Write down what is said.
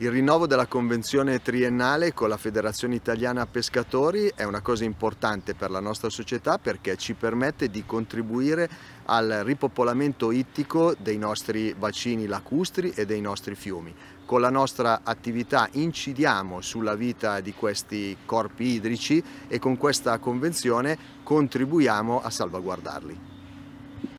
Il rinnovo della convenzione triennale con la Federazione Italiana Pescatori è una cosa importante per la nostra società perché ci permette di contribuire al ripopolamento ittico dei nostri bacini lacustri e dei nostri fiumi. Con la nostra attività incidiamo sulla vita di questi corpi idrici e con questa convenzione contribuiamo a salvaguardarli.